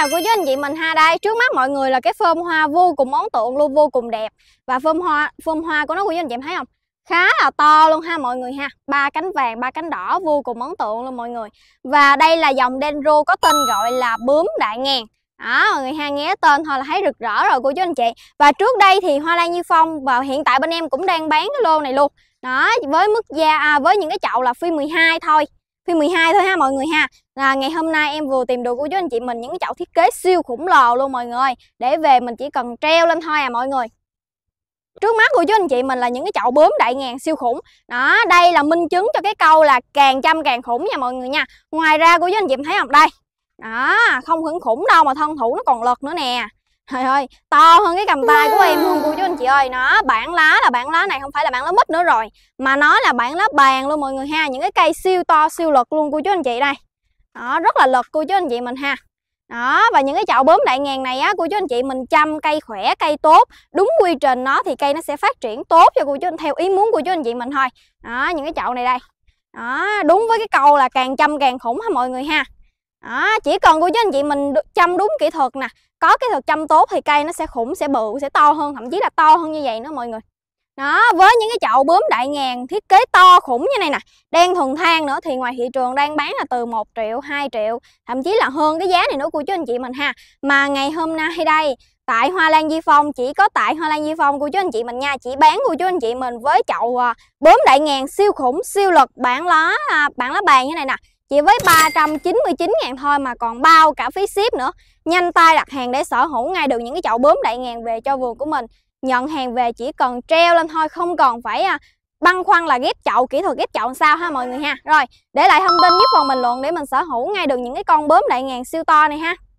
chào cô chú anh chị mình ha đây trước mắt mọi người là cái phơm hoa vô cùng ấn tượng luôn vô cùng đẹp và phơm hoa phơm hoa của nó cô chú anh chị thấy không khá là to luôn ha mọi người ha ba cánh vàng ba cánh đỏ vô cùng ấn tượng luôn mọi người và đây là dòng dendro có tên gọi là bướm đại ngàn đó mọi người ha nghe tên thôi là thấy rực rỡ rồi cô chú anh chị và trước đây thì hoa lan như phong và hiện tại bên em cũng đang bán cái lô này luôn đó với mức giá à, với những cái chậu là phi 12 thôi phim 12 thôi ha mọi người ha là ngày hôm nay em vừa tìm được của chú anh chị mình những chậu thiết kế siêu khủng lò luôn mọi người để về mình chỉ cần treo lên thôi à mọi người trước mắt của chú anh chị mình là những cái chậu bướm đại ngàn siêu khủng đó đây là minh chứng cho cái câu là càng chăm càng khủng nha mọi người nha ngoài ra của chú anh chị mình thấy không đây đó không khủng khủng đâu mà thân thủ nó còn lật nữa nè Trời ơi, to hơn cái cầm tay của em luôn cô chú anh chị ơi Nó, bản lá là bản lá này không phải là bản lá mít nữa rồi Mà nó là bản lá bàn luôn mọi người ha Những cái cây siêu to siêu lực luôn cô chú anh chị đây Đó, rất là lực cô chú anh chị mình ha đó và những cái chậu bướm đại ngàn này á cô chú anh chị mình chăm cây khỏe cây tốt đúng quy trình nó thì cây nó sẽ phát triển tốt cho cô chú anh theo ý muốn của chú anh chị mình thôi đó những cái chậu này đây đó đúng với cái câu là càng chăm càng khủng ha mọi người ha à, chỉ cần cô chú anh chị mình chăm đúng kỹ thuật nè có kỹ thuật chăm tốt thì cây nó sẽ khủng sẽ bự sẽ to hơn thậm chí là to hơn như vậy nữa mọi người đó với những cái chậu bướm đại ngàn thiết kế to khủng như này nè đen thuần thang nữa thì ngoài thị trường đang bán là từ 1 triệu 2 triệu thậm chí là hơn cái giá này nữa cô chú anh chị mình ha mà ngày hôm nay đây tại Hoa Lan Di Phong chỉ có tại Hoa Lan Di Phong của chú anh chị mình nha chỉ bán của chú anh chị mình với chậu à, bướm đại ngàn siêu khủng siêu lực bản lá à, bản lá bàn như này nè chỉ với 399 ngàn thôi mà còn bao cả phí ship nữa Nhanh tay đặt hàng để sở hữu ngay được những cái chậu bướm đại ngàn về cho vườn của mình Nhận hàng về chỉ cần treo lên thôi không còn phải à, băn khoăn là ghép chậu kỹ thuật ghép chậu sao ha mọi người ha Rồi để lại thông tin dưới phần bình luận để mình sở hữu ngay được những cái con bướm đại ngàn siêu to này ha